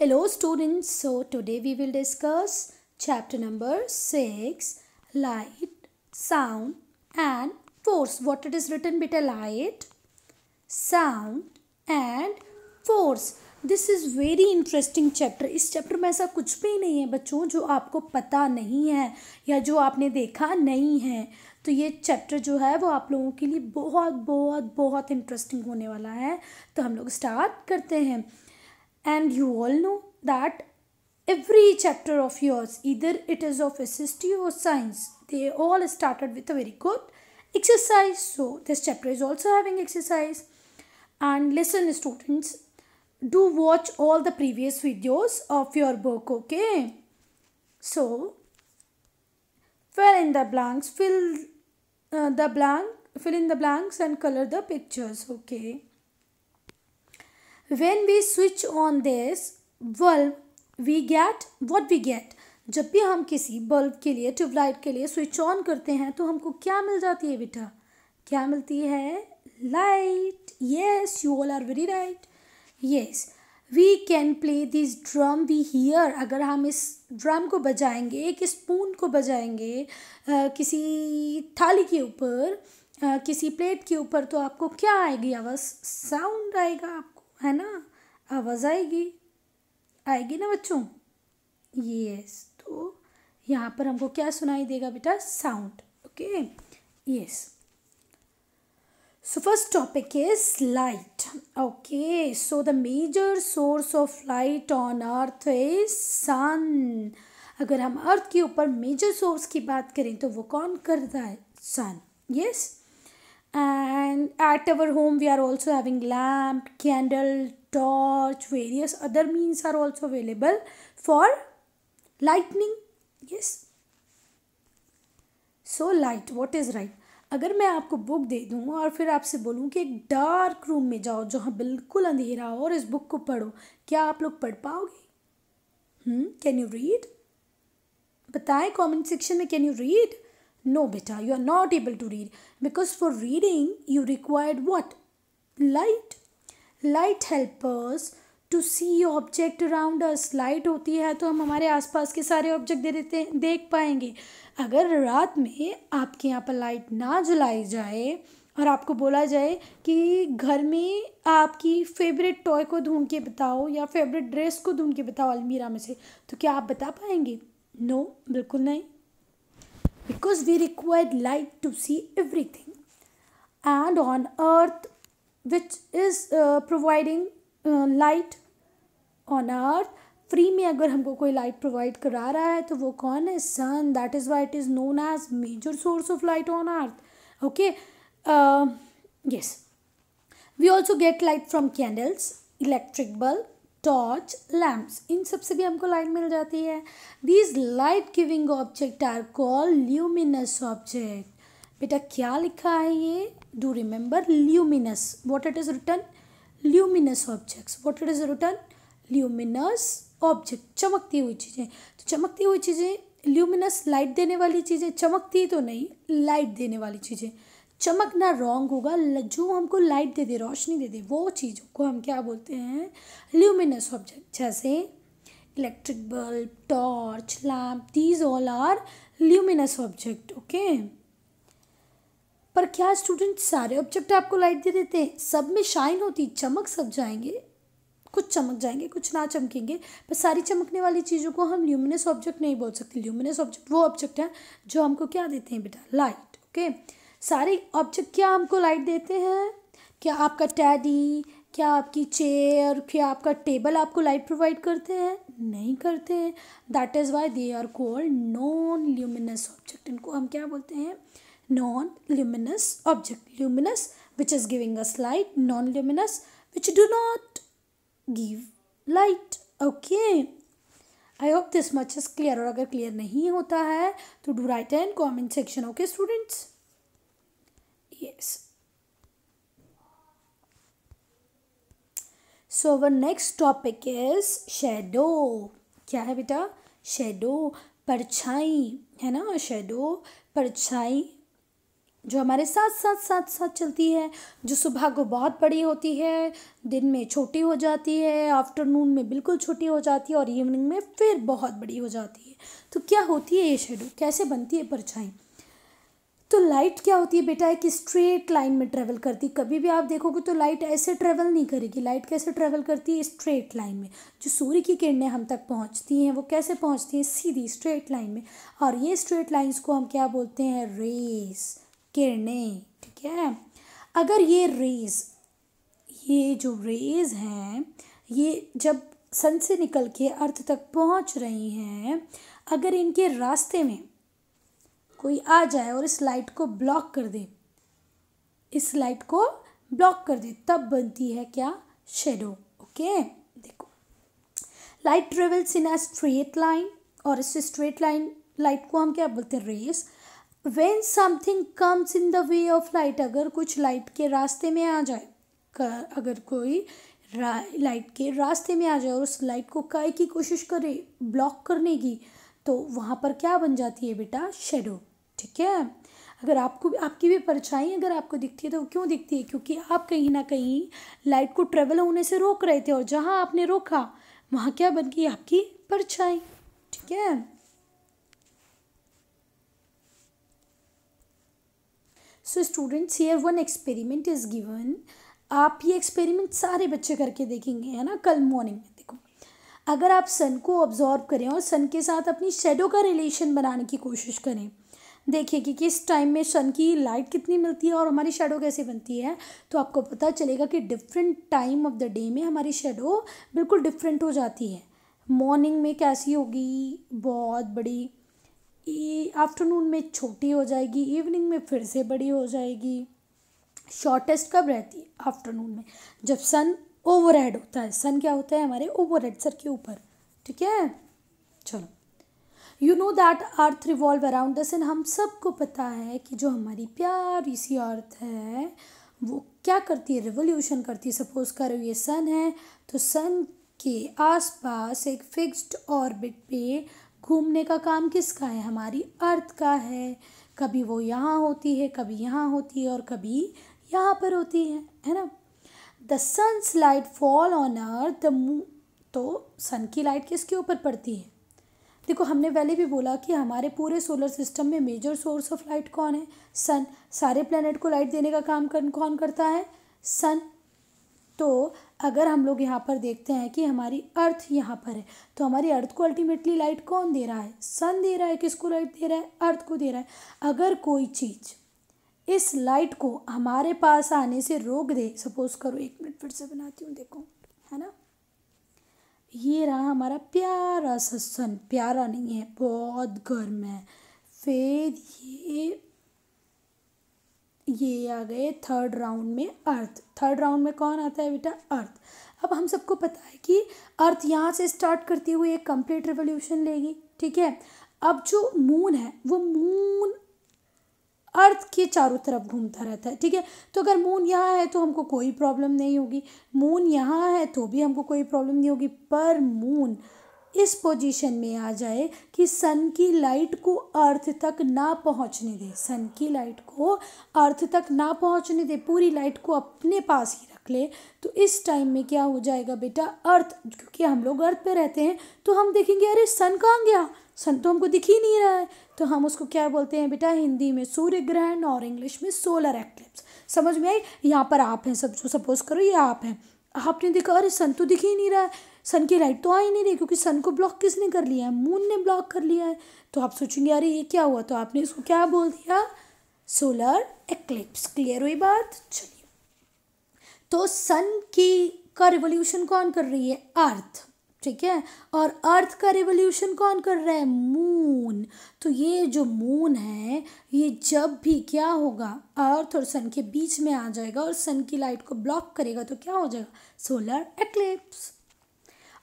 Hello students so today we will discuss chapter number six light sound and force What it is written beta light sound and force this is very interesting chapter इस चैप्टर में ऐसा कुछ भी नहीं है बच्चों जो आपको पता नहीं है या जो आपने देखा नहीं है तो ये चैप्टर जो है वो आप लोगों के लिए बहुत बहुत बहुत इंटरेस्टिंग होने वाला है तो हम लोग स्टार्ट करते हैं and you all know that every chapter of yours either it is of SST or science they all started with a very good exercise so this chapter is also having exercise and listen students do watch all the previous videos of your book okay so fill in the blanks fill uh, the blank fill in the blanks and color the pictures okay when we switch on this bulb we get what we get जब भी हम किसी bulb के लिए tubelight के लिए switch on करते हैं तो हमको क्या मिल जाती है बेटा क्या मिलती है light yes you all are very right yes we can play this drum we hear अगर हम इस ड्रम को बजाएंगे एक स्पून को बजाएंगे आ, किसी थाली के ऊपर किसी प्लेट के ऊपर तो आपको क्या आएगी आवाज़ साउंड आएगा आप है ना आवाज़ आएगी आएगी ना बच्चों यस तो यहाँ पर हमको क्या सुनाई देगा बेटा sound okay yes so first topic is light okay so the major source of light on earth is sun अगर हम अर्थ के ऊपर मेजर सोर्स की बात करें तो वो कौन करता है sun yes yes? and at our home we are also having lamp candle torch various other means are also available for lightning yes so light what is right अगर मैं आपको बुक दे दूँ और फिर आपसे बोलूँ कि एक डार्क रूम में जाओ जहाँ बिल्कुल अंधेरा हो और इस बुक को पढ़ो क्या आप लोग पढ़ पाओगे कैन यू रीड बताएं कमेंट सेक्शन में can you read No, beta, you are not able to read because for reading you required what? Light. Light help us to see object us us light होती है तो हम हमारे आसपास के सारे ऑब्जेक्ट दे देते देख पाएंगे अगर रात में आपके यहाँ पर लाइट ना जलाई जाए और आपको बोला जाए कि घर में आपकी फेवरेट टॉय को ढूंढ के बताओ या फेवरेट ड्रेस को ढूंढ के बताओ अलमीरा में से तो क्या आप बता पाएंगे नो no, बिल्कुल नहीं because we require light to see everything and on earth which is uh, providing uh, light on earth free mein agar humko koi light provide kara raha hai to sun that is why it is known as major source of light on earth okay uh, yes we also get light from candles electric bulb torch lamps इन सब से भी हमको light मिल जाती है these light giving object are call luminous object बेटा क्या लिखा है ये do remember luminous what it is written luminous objects what it is written luminous object चमकती हुई चीज़ें तो चमकती हुई चीज़ें ल्यूमिनस लाइट देने वाली चीज़ें चमकती तो नहीं लाइट देने वाली चीज़ें चमकना रॉन्ग होगा जो हमको लाइट दे दे रोशनी दे दे वो चीज़ों को हम क्या बोलते हैं ल्यूमिनस ऑब्जेक्ट जैसे electric bulb torch lamp these all are luminous object okay पर क्या स्टूडेंट सारे ऑब्जेक्ट आपको लाइट दे देते हैं सब में शाइन होती चमक सब जाएंगे कुछ चमक जाएंगे कुछ ना चमकेंगे पर सारी चमकने वाली चीज़ों को हम ल्यूमिनस ऑब्जेक्ट नहीं बोल सकते ल्यूमिनस ऑब्जेक्ट वो ऑब्जेक्ट है जो हमको क्या देते हैं बेटा लाइट ओके okay? सारे ऑब्जेक्ट क्या हमको लाइट देते हैं क्या आपका टैडी क्या आपकी चेयर क्या आपका टेबल आपको लाइट प्रोवाइड करते हैं नहीं करते हैं that is why they are called non luminous object इनको हम क्या बोलते हैं non luminous object luminous which is giving us light non luminous which do not give light okay I hope this much is clear और अगर clear नहीं होता है तो do write and comment section okay students Yes. So our next topic is shadow. क्या है बेटा shadow परछाई है ना शेडो परछाई जो हमारे साथ साथ साथ साथ चलती है जो सुबह को बहुत बड़ी होती है दिन में छोटी हो जाती है आफ्टरनून में बिल्कुल छोटी हो जाती है और इवनिंग में फिर बहुत बड़ी हो जाती है तो क्या होती है ये शेडो कैसे बनती है परछाई तो लाइट क्या होती है बेटा एक स्ट्रेट लाइन में ट्रेवल करती कभी भी आप देखोगे तो लाइट ऐसे ट्रेवल नहीं करेगी लाइट कैसे ट्रेवल करती है स्ट्रेट लाइन में जो सूर्य की किरणें हम तक पहुंचती हैं वो कैसे पहुंचती हैं सीधी स्ट्रेट लाइन में और ये स्ट्रेट लाइंस को हम क्या बोलते हैं रेस किरणें ठीक है अगर ये रेज ये जो रेज हैं ये जब सन से निकल के अर्थ तक पहुँच रही हैं अगर इनके रास्ते में कोई आ जाए और इस लाइट को ब्लॉक कर दे इस लाइट को ब्लॉक कर दे तब बनती है क्या शेडो ओके देखो light travels in a straight line और इस स्ट्रेट लाइन लाइट को हम क्या बोलते हैं rays when something comes in the way of light अगर कुछ लाइट के रास्ते में आ जाए कर, अगर कोई लाइट के रास्ते में आ जाए और उस लाइट को काय की कोशिश करे ब्लॉक करने की तो वहाँ पर क्या बन जाती है बेटा शेडो ठीक है अगर आपको आपकी भी परछाई अगर आपको दिखती है तो क्यों दिखती है क्योंकि आप कहीं ना कहीं लाइट को ट्रेवल होने से रोक रहे थे और जहाँ आपने रोका वहाँ क्या बन गई आपकी परछाई ठीक है so students here one experiment is given आप ये एक्सपेरिमेंट सारे बच्चे करके देखेंगे है ना कल मॉर्निंग में देखो अगर आप सन को ऑब्जॉर्व करें और सन के साथ अपनी शेडो का रिलेशन बनाने की कोशिश करें देखिए कि किस टाइम में सन की लाइट कितनी मिलती है और हमारी शेडो कैसे बनती है तो आपको पता चलेगा कि different time of the day में हमारी शेडो बिल्कुल डिफरेंट हो जाती है मॉर्निंग में कैसी होगी बहुत बड़ी आफ्टरनून e, में छोटी हो जाएगी इवनिंग में फिर से बड़ी हो जाएगी शॉर्टेस्ट कब रहती है आफ्टरनून में जब सन ओवर होता है सन क्या होता है हमारे ओवर सर के ऊपर ठीक है चलो you know that earth revolve around दस एंड हम सबको पता है कि जो हमारी प्यारी सी अर्थ है वो क्या करती है रिवोल्यूशन करती है सपोज करो ये सन है तो सन के आसपास एक फिक्स्ड ऑर्बिट पे घूमने का काम किसका है हमारी अर्थ का है कभी वो यहाँ होती है कभी यहाँ होती है और कभी यहाँ पर होती है है ना the sun's light fall on earth the तो सन की लाइट किसके ऊपर पड़ती है देखो हमने पहले भी बोला कि हमारे पूरे सोलर सिस्टम में मेजर सोर्स ऑफ लाइट कौन है सन सारे प्लानट को लाइट देने का काम कौन करता है सन तो अगर हम लोग यहाँ पर देखते हैं कि हमारी अर्थ यहाँ पर है तो हमारी अर्थ को अल्टीमेटली लाइट कौन दे रहा है सन दे रहा है किसको लाइट दे रहा है अर्थ को दे रहा है अगर कोई चीज़ इस लाइट को हमारे पास आने से रोक दे सपोज करो एक मिनट फिर से बनाती हूँ देखो है ना ये रहा हमारा प्यारा ससन प्यारा नहीं है बहुत गर्म है फिर ये ये आ गए थर्ड राउंड में अर्थ थर्ड राउंड में कौन आता है बेटा अर्थ अब हम सबको पता है कि अर्थ यहाँ से स्टार्ट करती हुई एक कंप्लीट रिवोल्यूशन लेगी ठीक है अब जो मून है वो मून अर्थ के चारों तरफ घूमता रहता है ठीक है तो अगर मून यहाँ है तो हमको कोई प्रॉब्लम नहीं होगी मून यहाँ है तो भी हमको कोई प्रॉब्लम नहीं होगी पर मून इस पोजीशन में आ जाए कि सन की लाइट को अर्थ तक ना पहुंचने दे सन की लाइट को अर्थ तक ना पहुंचने दे पूरी लाइट को अपने पास ही रख ले तो इस टाइम में क्या हो जाएगा बेटा अर्थ क्योंकि हम लोग अर्थ पे रहते हैं तो हम देखेंगे अरे सन कहाँ गया सन तो हमको दिख ही नहीं रहा है तो हम उसको क्या बोलते हैं बेटा हिंदी में सूर्य ग्रहण और इंग्लिश में सोलर एक्लिप्स समझ में आई यहाँ पर आप हैं सब सपोज करो ये आप हैं आपने देखा अरे सन तो दिख ही नहीं रहा है सन की लाइट तो आ ही नहीं रही क्योंकि सन को ब्लॉक किसने कर लिया है मून ने ब्लॉक कर लिया है तो आप सोचेंगे अरे ये क्या हुआ तो आपने इसको क्या बोल दिया सोलर एक्लिप्स क्लियर हुई बात चलिए तो सन की का रिवोल्यूशन कौन कर रही है अर्थ ठीक है और अर्थ का रिवोल्यूशन कौन कर रहा है मून तो ये जो मून है ये जब भी क्या होगा अर्थ और सन के बीच में आ जाएगा और सन की लाइट को ब्लॉक करेगा तो क्या हो जाएगा सोलर एक्लिप्स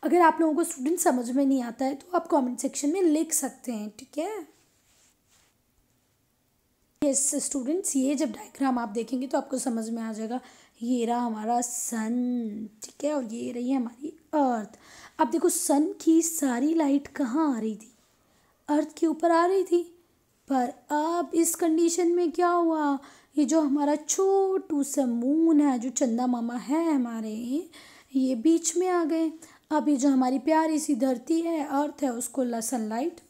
अगर आप लोगों को स्टूडेंट समझ में नहीं आता है तो आप कमेंट सेक्शन में लिख सकते हैं ठीक है यस स्टूडेंट्स ये जब डायग्राम आप देखेंगे तो आपको समझ में आ जाएगा ये रहा हमारा सन ठीक है और ये रही है हमारी अर्थ अब देखो सन की सारी लाइट कहाँ आ रही थी अर्थ के ऊपर आ रही थी पर अब इस कंडीशन में क्या हुआ ये जो हमारा छोटू सा मून है जो चंदा मामा है हमारे ये बीच में आ गए अब ये जो हमारी प्यारी सी धरती है अर्थ है उसको सनलाइट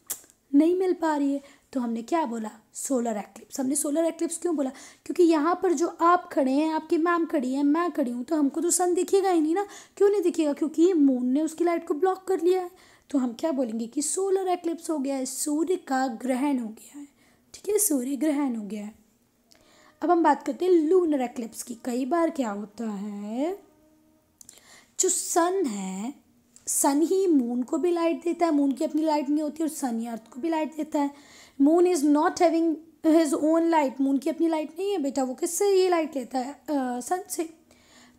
नहीं मिल पा रही है तो हमने क्या बोला सोलर एक्लिप्स हमने सोलर एक्लिप्स क्यों बोला क्योंकि यहाँ पर जो आप खड़े हैं आपकी मैम खड़ी है मैं खड़ी हूँ तो हमको तो सन दिखेगा ही नहीं ना क्यों नहीं दिखेगा क्योंकि मून ने उसकी लाइट को ब्लॉक कर लिया है तो हम क्या बोलेंगे कि सोलर एक्लिप्स हो गया है सूर्य का ग्रहण हो गया है ठीक है सूर्य ग्रहण हो गया है अब हम बात करते हैं लूनर एक्लिप्स की कई बार क्या होता है जो सन है सन ही मून को भी लाइट देता है मून की अपनी लाइट नहीं होती और सन ही अर्थ को भी लाइट देता है moon is not having his own light moon की अपनी लाइट नहीं है बेटा वो किससे ये लाइट लेता है सन uh, से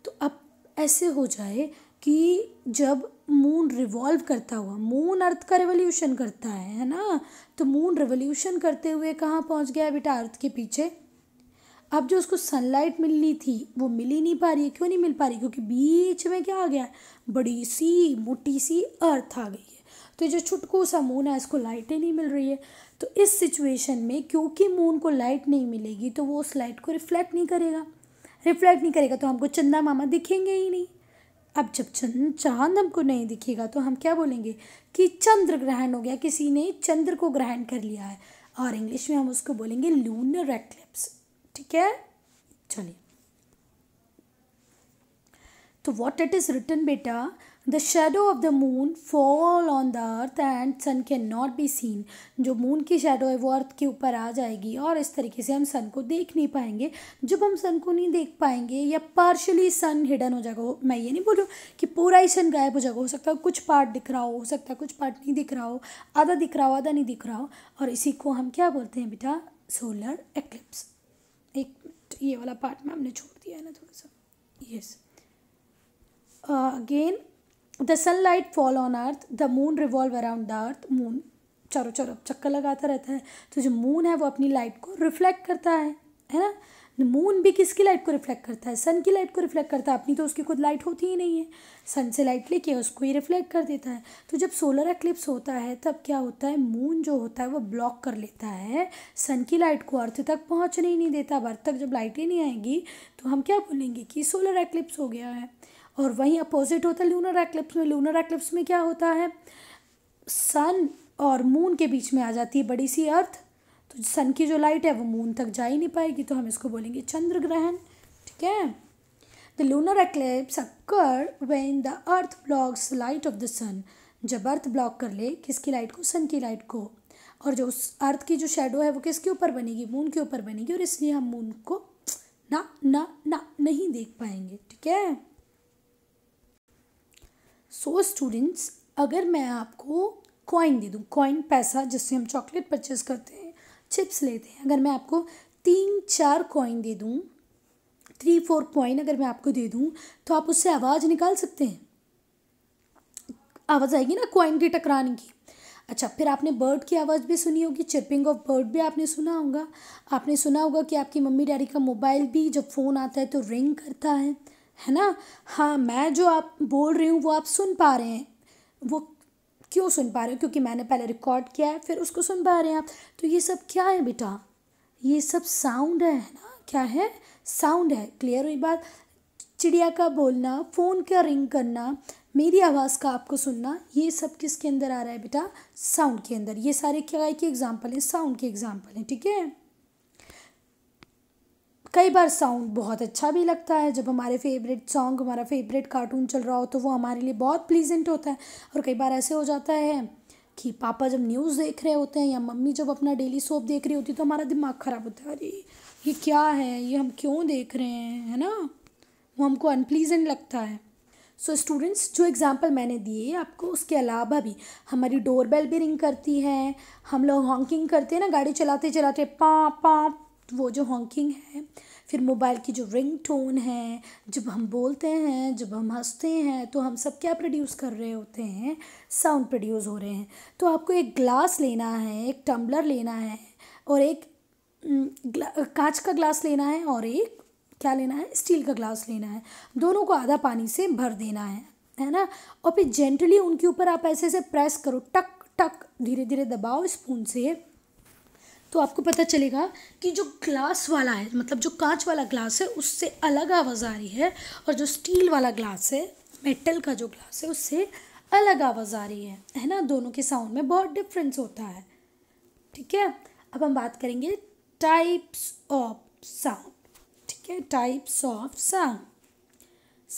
तो अब ऐसे हो जाए कि जब मून रिवॉल्व करता हुआ मून अर्थ का रिवोल्यूशन करता है है ना तो मून रिवोल्यूशन करते हुए कहाँ पहुँच गया बेटा अर्थ के पीछे अब जो उसको सनलाइट मिलनी थी वो मिल ही नहीं पा रही है क्यों नहीं मिल पा रही क्योंकि बीच में क्या आ गया है बड़ी सी मोटी सी अर्थ आ गई है तो जो छुटकू सा मून है इसको लाइटें नहीं मिल रही है तो इस सिचुएशन में क्योंकि मून को लाइट नहीं मिलेगी तो वो उस लाइट को रिफ्लेक्ट नहीं करेगा रिफ्लेक्ट नहीं करेगा तो हमको चंदा मामा दिखेंगे ही नहीं अब जब चंद चांद हमको नहीं दिखेगा तो हम क्या बोलेंगे कि चंद्र ग्रहण हो गया किसी ने चंद्र को ग्रहण कर लिया है और इंग्लिश में हम उसको बोलेंगे लूनर एक्लिप्स ठीक है चलिए तो वॉट इट इज रिटर्न बेटा the shadow of the moon fall on the earth and sun can not be seen जो मून की शेडो है वो अर्थ के ऊपर आ जाएगी और इस तरीके से हम सन को देख नहीं पाएंगे जब हम सन को नहीं देख पाएंगे या पार्शली सन हिडन हो जाएगा मैं ये नहीं बोलूँ कि पूरा ही सन गायब हो जाएगा हो सकता है कुछ पार्ट दिख रहा हो हो सकता है कुछ पार्ट नहीं दिख रहा हो आधा दिख रहा हो आधा नहीं दिख रहा हो और इसी को हम क्या बोलते हैं बेटा सोलर एक्लिप्स ये वाला पार्ट में हमने छोड़ दिया है ना थोड़ा सा yes again the sun light fall on earth the moon revolve around the earth moon चारों चारों चक्कर लगाता रहता है तो जो मून है वो अपनी लाइट को रिफ्लेक्ट करता है है ना मून भी किसकी लाइट को रिफ्लेक्ट करता है सन की लाइट को रिफ्लेक्ट करता है अपनी तो उसकी खुद लाइट होती ही नहीं है सन से लाइट लेके उसको ही रिफ्लेक्ट कर देता है तो जब सोलर एक्लिप्स होता है तब क्या होता है मून जो होता है वो ब्लॉक कर लेता है सन की लाइट को अर्थ तक पहुँचने ही नहीं देता अब अर्थ तक जब लाइट ही नहीं आएगी तो हम क्या बोलेंगे कि सोलर एक्लिप्स हो गया है और वहीं अपोजिट होता है लूनर एक्लिप्स में लूनर एक्लिप्स में क्या होता है सन और मून के बीच में आ जाती है बड़ी सी अर्थ तो सन की जो लाइट है वो मून तक जा ही नहीं पाएगी तो हम इसको बोलेंगे चंद्र ग्रहण ठीक है the lunar eclipse occur when the earth blocks light of the sun जब अर्थ ब्लॉक कर ले किसकी लाइट को सन की लाइट को और जो उस अर्थ की जो शेडो है वो किसके ऊपर बनेगी मून के ऊपर बनेगी और इसलिए हम मून को ना ना ना नहीं देख पाएंगे ठीक है सो स्टूडेंट्स अगर मैं आपको कॉइन दे दूँ कॉइन पैसा जिससे हम चॉकलेट परचेज करते हैं चिप्स लेते हैं अगर मैं आपको तीन चार कॉइन दे दूँ थ्री फोर कॉइन अगर मैं आपको दे दूँ तो आप उससे आवाज़ निकाल सकते हैं आवाज़ आएगी ना कॉइन के टकराने की अच्छा फिर आपने बर्ड की आवाज़ भी सुनी होगी चिरपिंग ऑफ बर्ड भी आपने सुना होगा आपने सुना होगा कि आपकी मम्मी डैडी का मोबाइल भी जब फ़ोन आता है तो रिंग करता है है ना हाँ मैं जो आप बोल रही हूँ वो आप सुन पा रहे हैं वो क्यों सुन पा रहे हो क्योंकि मैंने पहले रिकॉर्ड किया है फिर उसको सुन पा रहे हैं आप तो ये सब क्या है बेटा ये सब साउंड है ना क्या है साउंड है क्लियर हुई बात चिड़िया का बोलना फ़ोन का रिंग करना मेरी आवाज़ का आपको सुनना ये सब किसके अंदर आ रहा है बेटा साउंड के अंदर ये सारे क्या है कि एग्जाम्पल हैं साउंड के एग्जाम्पल हैं ठीक है कई बार साउंड बहुत अच्छा भी लगता है जब हमारे फेवरेट सॉन्ग हमारा फेवरेट कार्टून चल रहा हो तो वो हमारे लिए बहुत प्लीजेंट होता है और कई बार ऐसे हो जाता है कि पापा जब न्यूज़ देख रहे होते हैं या मम्मी जब अपना डेली सोप देख रही होती है तो हमारा दिमाग ख़राब होता है अरे ये क्या है ये हम क्यों देख रहे हैं है ना वो हमको अनप्लीजेंट लगता है सो so, स्टूडेंट्स जो एग्ज़ाम्पल मैंने दिए आपको उसके अलावा भी हमारी डोर बेल भी रिंग करती है हम लोग हॉकिंग करते हैं ना गाड़ी चलाते चलाते पाँ पाँ वो जो हॉकिंग है फिर मोबाइल की जो रिंग टोन है जब हम बोलते हैं जब हम हंसते हैं तो हम सब क्या प्रोड्यूस कर रहे होते हैं साउंड प्रोड्यूस हो रहे हैं तो आपको एक ग्लास लेना है एक टम्बलर लेना है और एक कांच का ग्लास लेना है और एक क्या लेना है स्टील का ग्लास लेना है दोनों को आधा पानी से भर देना है है ना और फिर जेंटली उनके ऊपर आप ऐसे ऐसे प्रेस करो टक टक धीरे धीरे दबाओ स्पून से तो आपको पता चलेगा कि जो ग्लास वाला है मतलब जो कांच वाला ग्लास है उससे अलग आवाज़ आ रही है और जो स्टील वाला ग्लास है मेटल का जो ग्लास है उससे अलग आवाज़ आ रही है है ना दोनों के साउंड में बहुत डिफरेंस होता है ठीक है अब हम बात करेंगे टाइप्स ऑफ साउंड ठीक है टाइप्स ऑफ साउंड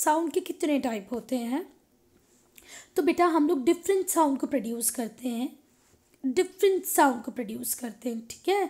साउंड के कितने टाइप होते हैं तो बेटा हम लोग डिफरेंट साउंड को प्रोड्यूस करते हैं डिफरेंट साउंड को प्रोड्यूस करते हैं ठीक है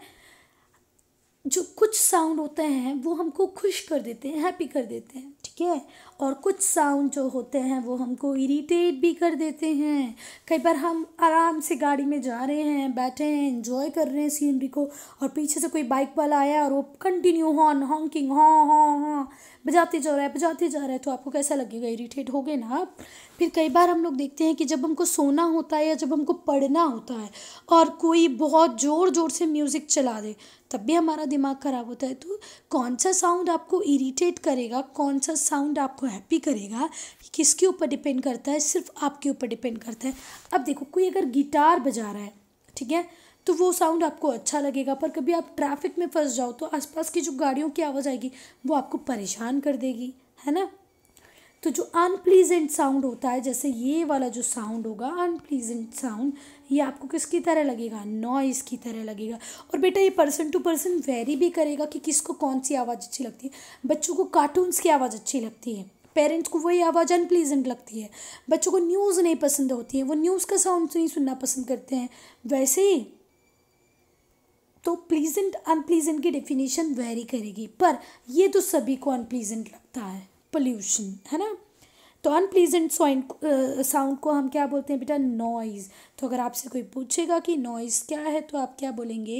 जो कुछ साउंड होते हैं वो हमको खुश कर देते हैं हैप्पी कर देते हैं ठीक है और कुछ साउंड जो होते हैं वो हमको इरीटेट भी कर देते हैं कई बार हम आराम से गाड़ी में जा रहे हैं बैठे हैं इन्जॉय कर रहे हैं सीनरी को और पीछे से कोई बाइक वाला आया और वो कंटिन्यू हॉर्न हॉकिंग हाँ हाँ हाँ बजाते जा रहा है बजाते जा रहा है तो आपको कैसा लगेगा इरीटेट हो गए ना आप फिर कई बार हम लोग देखते हैं कि जब हमको सोना होता है या जब हमको पढ़ना होता है और कोई बहुत ज़ोर ज़ोर से म्यूज़िक चला दे तब भी हमारा दिमाग ख़राब होता है तो कौन सा साउंड आपको इरीटेट करेगा कौन सा साउंड आपको हैप्पी करेगा किसके ऊपर डिपेंड करता है सिर्फ आपके ऊपर डिपेंड करता है अब देखो कोई अगर गिटार बजा रहा है ठीक है तो वो साउंड आपको अच्छा लगेगा पर कभी आप ट्रैफिक में फंस जाओ तो आसपास की जो गाड़ियों की आवाज़ आएगी वो आपको परेशान कर देगी है ना तो जो अनप्लीजेंट साउंड होता है जैसे ये वाला जो साउंड होगा अनप्लीजेंट साउंड ये आपको किसकी तरह लगेगा नॉइज़ की तरह लगेगा और बेटा ये पर्सन टू पर्सन वेरी भी करेगा कि किसको कौन सी आवाज़ अच्छी लगती है बच्चों को कार्टून्स की आवाज़ अच्छी लगती है पेरेंट्स को वही आवाज़ अनप्लीजेंट लगती है बच्चों को न्यूज़ नहीं पसंद होती है वो न्यूज़ का साउंड नहीं सुनना पसंद करते हैं वैसे ही तो प्लीजेंट अनप्लीजेंट की डेफिनेशन वेरी करेगी पर ये तो सभी को अनप्लीजेंट लगता है पोल्यूशन है ना तो अनप्लीजेंट साउंड को हम क्या बोलते हैं बेटा नॉइज़ तो अगर आपसे कोई पूछेगा कि नॉइज़ क्या है तो आप क्या बोलेंगे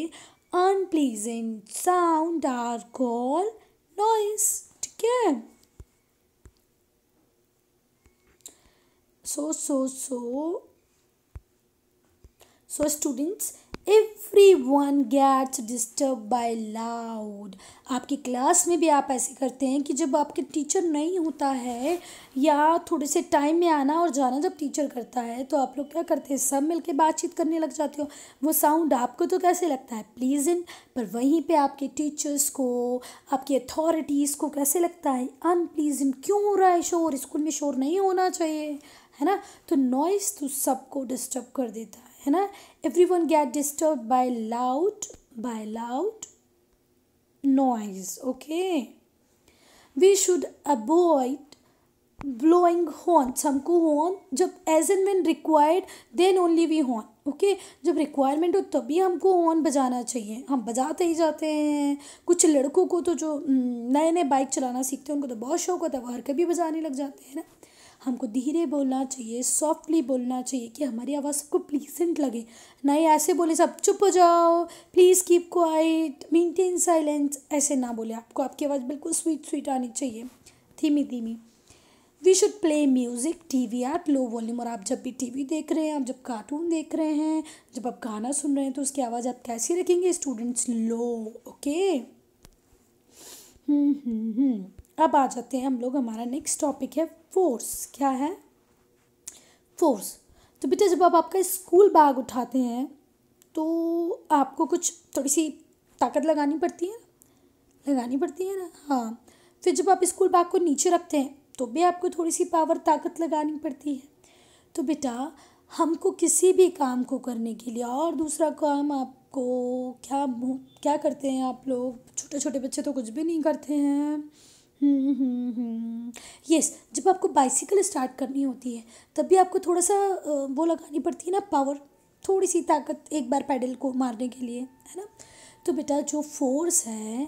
unpleasant sound are call noise so so so so students everyone gets disturb by loud आपकी क्लास में भी आप ऐसे करते हैं कि जब आपके टीचर नहीं होता है या थोड़े से टाइम में आना और जाना जब टीचर करता है तो आप लोग क्या करते हैं सब मिलके बातचीत करने लग जाते हो वो साउंड आपको तो कैसे लगता है प्लीजेंट पर वहीं पे आपके टीचर्स को आपकी अथॉरिटीज़ को कैसे लगता है अनप्लीजेंट क्यों हो रहा है शोर स्कूल में शोर नहीं होना चाहिए है ना तो नॉइस तो सबको डिस्टर्ब कर देता है ना every one get disturb by loud by loud noise okay we should avoid blowing horn हमको हॉर्न जब as and when required then only we horn okay जब रिक्वायरमेंट हो तभी हमको हॉर्न बजाना चाहिए हम बजाते ही जाते हैं कुछ लड़कों को तो जो नए नए बाइक चलाना सीखते हैं उनको तो बहुत शौक होता है वो हर कभी बजाने लग जाते हैं ना हमको धीरे बोलना चाहिए सॉफ्टली बोलना चाहिए कि हमारी आवाज़ सबको प्लीजेंट लगे नहीं ऐसे बोले सब चुप हो जाओ please keep quiet maintain silence ऐसे ना बोले आपको आपकी आवाज़ बिल्कुल स्वीट स्वीट आनी चाहिए धीमी धीमी we should play music TV at low volume और आप जब भी टी वी देख रहे हैं आप जब कार्टून देख रहे हैं जब आप गाना सुन रहे हैं तो उसकी आवाज़ आप कैसी रखेंगे स्टूडेंट्स लो ओके हम्म हम्म अब आ जाते हैं हम लोग हमारा नेक्स्ट टॉपिक है फोर्स क्या है फोर्स तो बेटा जब आप आपका स्कूल बैग उठाते हैं तो आपको कुछ थोड़ी सी ताकत लगानी पड़ती है लगानी पड़ती है ना हाँ फिर जब आप स्कूल बैग को नीचे रखते हैं तो भी आपको थोड़ी सी पावर ताकत लगानी पड़ती है तो बेटा हमको किसी भी काम को करने के लिए और दूसरा काम आपको क्या क्या करते हैं आप लोग छोटे छोटे बच्चे तो कुछ भी नहीं करते हैं यस हम्म, हम्म, हम्म, जब आपको बाइसिकल स्टार्ट करनी होती है तब भी आपको थोड़ा सा वो लगानी पड़ती है ना पावर थोड़ी सी ताकत एक बार पैडल को मारने के लिए है ना तो बेटा जो फोर्स है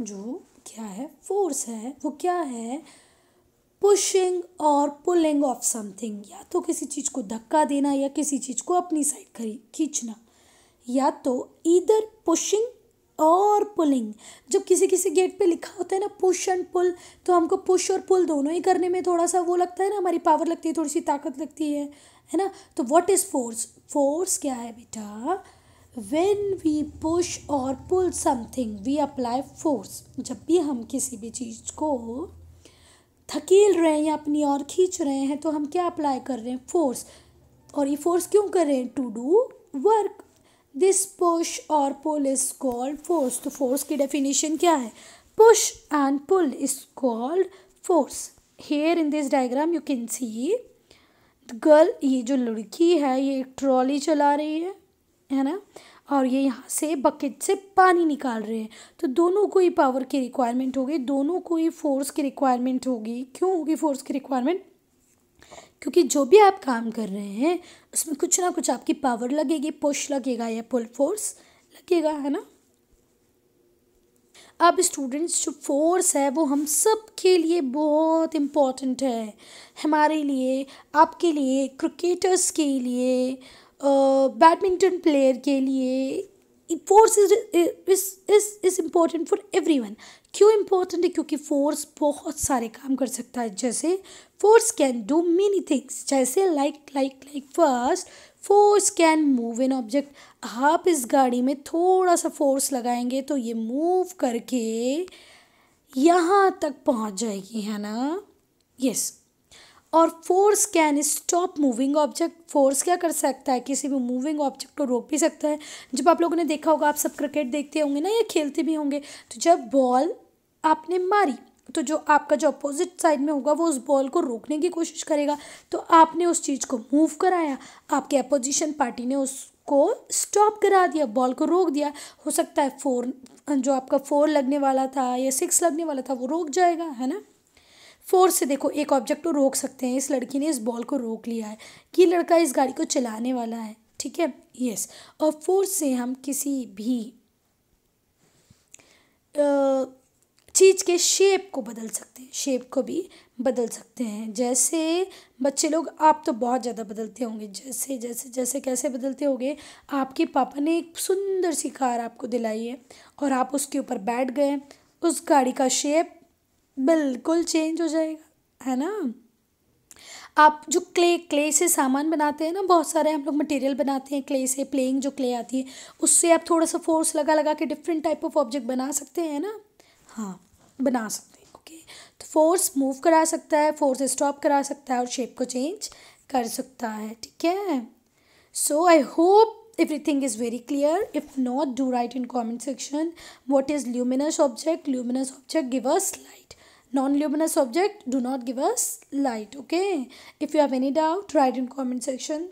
जो क्या है फोर्स है वो क्या है पुशिंग और पुलिंग ऑफ समथिंग या तो किसी चीज़ को धक्का देना या किसी चीज़ को अपनी साइड खींचना या तो इधर पुशिंग और पुलिंग जब किसी किसी गेट पे लिखा होता है ना पुश एंड पुल तो हमको पुश और पुल दोनों ही करने में थोड़ा सा वो लगता है ना हमारी पावर लगती है थोड़ी सी ताकत लगती है है ना तो व्हाट इज़ फोर्स फोर्स क्या है बेटा वेन वी पुश और pull something we apply force जब भी हम किसी भी चीज़ को थकील रहे हैं या अपनी ओर खींच रहे हैं तो हम क्या अप्लाई कर रहे हैं फोर्स और ये फोर्स क्यों कर रहे हैं to do work this push और पुल इज कॉल्ड फोर्स तो फोर्स की डेफिनेशन क्या है push and pull is called force here in this diagram you can see girl ये जो लड़की है ये ट्रॉली चला रही है है ना और ये यहाँ से बकेट से पानी निकाल रहे हैं तो दोनों को ही पावर की रिक्वायरमेंट होगी दोनों को ही फोर्स की रिक्वायरमेंट होगी क्यों होगी फोर्स की रिक्वायरमेंट क्योंकि जो भी आप काम कर रहे हैं उसमें कुछ ना कुछ आपकी पावर लगेगी पुश लगेगा या पुल फोर्स लगेगा है ना अब स्टूडेंट्स जो फोर्स है वो हम सब के लिए बहुत इम्पॉर्टेंट है हमारे लिए आपके लिए क्रिकेटर्स के लिए बैडमिंटन प्लेयर के लिए force is is important for every one क्यों इम्पोर्टेंट है क्योंकि फोर्स बहुत सारे काम कर सकता है जैसे force can do many things जैसे like like like first force can move an object आप इस गाड़ी में थोड़ा सा फोर्स लगाएंगे तो ये मूव करके यहाँ तक पहुँच जाएगी है ना यस और force can stop moving object force क्या कर सकता है किसी भी मूविंग ऑब्जेक्ट को रोक भी सकता है जब आप लोगों ने देखा होगा आप सब क्रिकेट देखते होंगे ना या खेलते भी होंगे तो जब बॉल आपने मारी तो जो आपका जो अपोजिट साइड में होगा वो उस बॉल को रोकने की कोशिश करेगा तो आपने उस चीज़ को मूव कराया आपके अपोजिशन पार्टी ने उसको स्टॉप करा दिया बॉल को रोक दिया हो सकता है फोर जो आपका फोर लगने वाला था या सिक्स लगने वाला था वो रोक जाएगा है ना फ़ोर्स से देखो एक ऑब्जेक्ट को रोक सकते हैं इस लड़की ने इस बॉल को रोक लिया है कि लड़का इस गाड़ी को चलाने वाला है ठीक है यस और फोर्स से हम किसी भी चीज़ के शेप को बदल सकते हैं शेप को भी बदल सकते हैं जैसे बच्चे लोग आप तो बहुत ज़्यादा बदलते होंगे जैसे जैसे जैसे कैसे बदलते होंगे आपके पापा ने एक सुंदर सी कार आपको दिलाई है और आप उसके ऊपर बैठ गए उस गाड़ी का शेप बिल्कुल चेंज हो जाएगा है ना आप जो क्ले क्ले से सामान बनाते हैं ना बहुत सारे हम लोग मटेरियल बनाते हैं क्ले से प्लेइंग जो क्ले आती है उससे आप थोड़ा सा फोर्स लगा लगा के डिफरेंट टाइप ऑफ ऑब्जेक्ट बना सकते हैं ना हाँ बना सकते हैं ओके तो फोर्स मूव करा सकता है फोर्स स्टॉप करा सकता है और शेप को चेंज कर सकता है ठीक है so I hope everything is very clear if not do write in comment section what is luminous object luminous object give us light non-luminous object do not give us light okay if you have any doubt write in comment section